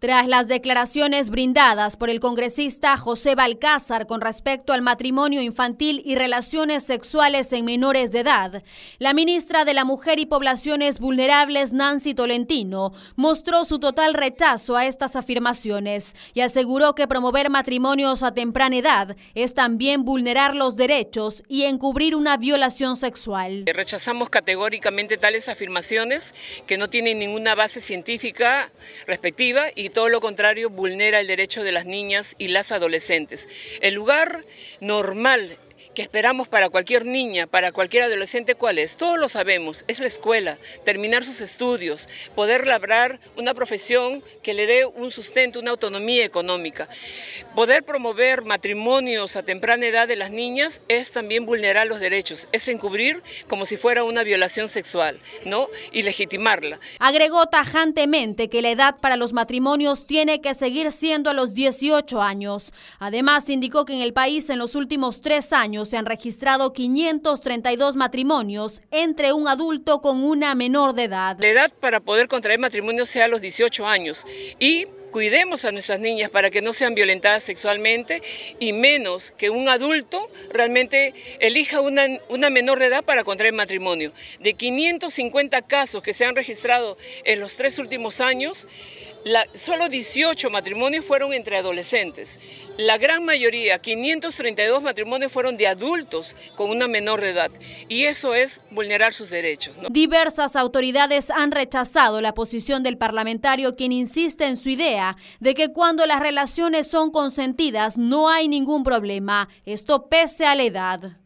Tras las declaraciones brindadas por el congresista José Balcázar con respecto al matrimonio infantil y relaciones sexuales en menores de edad, la ministra de la Mujer y Poblaciones Vulnerables, Nancy Tolentino, mostró su total rechazo a estas afirmaciones y aseguró que promover matrimonios a temprana edad es también vulnerar los derechos y encubrir una violación sexual. Eh, rechazamos categóricamente tales afirmaciones que no tienen ninguna base científica respectiva y todo lo contrario vulnera el derecho de las niñas y las adolescentes. El lugar normal esperamos para cualquier niña, para cualquier adolescente, ¿cuál es? Todos lo sabemos, es la escuela, terminar sus estudios, poder labrar una profesión que le dé un sustento, una autonomía económica. Poder promover matrimonios a temprana edad de las niñas es también vulnerar los derechos, es encubrir como si fuera una violación sexual, ¿no? Y legitimarla. Agregó tajantemente que la edad para los matrimonios tiene que seguir siendo a los 18 años. Además, indicó que en el país en los últimos tres años se han registrado 532 matrimonios entre un adulto con una menor de edad. La edad para poder contraer matrimonio sea los 18 años y cuidemos a nuestras niñas para que no sean violentadas sexualmente y menos que un adulto realmente elija una, una menor de edad para contraer matrimonio. De 550 casos que se han registrado en los tres últimos años, solo 18 matrimonios fueron entre adolescentes. La gran mayoría, 532 matrimonios, fueron de adultos con una menor de edad. Y eso es vulnerar sus derechos. Diversas autoridades han rechazado la posición del parlamentario quien insiste en su idea de que cuando las relaciones son consentidas no hay ningún problema, esto pese a la edad.